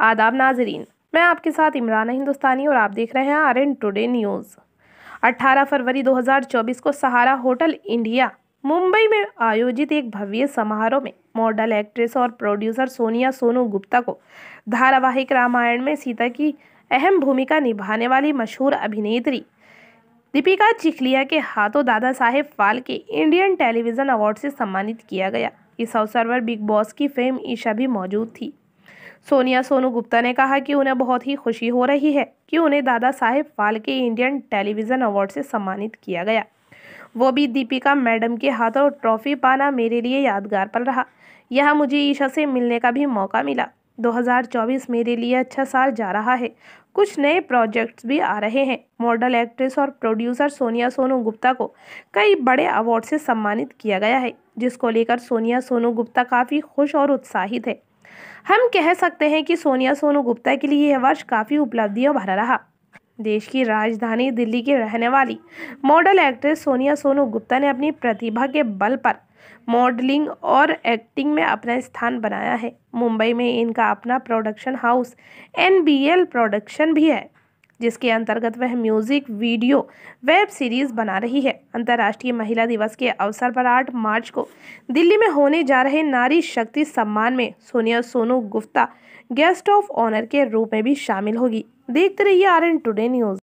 आदाब नाजरीन मैं आपके साथ इमरान हिंदुस्तानी और आप देख रहे हैं आर एन टुडे न्यूज़ 18 फरवरी 2024 को सहारा होटल इंडिया मुंबई में आयोजित एक भव्य समारोह में मॉडल एक्ट्रेस और प्रोड्यूसर सोनिया सोनू गुप्ता को धारावाहिक रामायण में सीता की अहम भूमिका निभाने वाली मशहूर अभिनेत्री दीपिका चिखलिया के हाथों दादा साहेब फाल के इंडियन टेलीविज़न अवार्ड से सम्मानित किया गया इस अवसर पर बिग बॉस की फेम ईशा भी मौजूद थी सोनिया सोनू गुप्ता ने कहा कि उन्हें बहुत ही खुशी हो रही है कि उन्हें Dada Saheb Phalke Indian television award से सम्मानित किया गया वो भी दीपिका मैडम के हाथों ट्रॉफी पाना मेरे लिए यादगार पल रहा यह मुझे ईशा से मिलने का भी मौका मिला 2024 मेरे लिए अच्छा साल जा रहा है कुछ नए प्रोजेक्ट्स भी आ रहे हैं मॉडल एक्ट्रेस और प्रोड्यूसर सोनिया सोनू गुप्ता को कई बड़े अवार्ड से सम्मानित किया गया है जिसको लेकर सोनिया सोनू गुप्ता काफ़ी खुश और उत्साहित है हम कह सकते हैं कि सोनिया सोनू गुप्ता के लिए यह वर्ष काफ़ी उपलब्धियों भरा रहा देश की राजधानी दिल्ली की रहने वाली मॉडल एक्ट्रेस सोनिया सोनू गुप्ता ने अपनी प्रतिभा के बल पर मॉडलिंग और एक्टिंग में अपना स्थान बनाया है मुंबई में इनका अपना प्रोडक्शन हाउस एन प्रोडक्शन भी है जिसके अंतर्गत वह म्यूजिक वीडियो वेब सीरीज़ बना रही है अंतर्राष्ट्रीय महिला दिवस के अवसर पर आठ मार्च को दिल्ली में होने जा रहे नारी शक्ति सम्मान में Sonia Sonu Gupta guest of honour के रूप में भी शामिल होगी देखते रहिए आर एन टूडे न्यूज़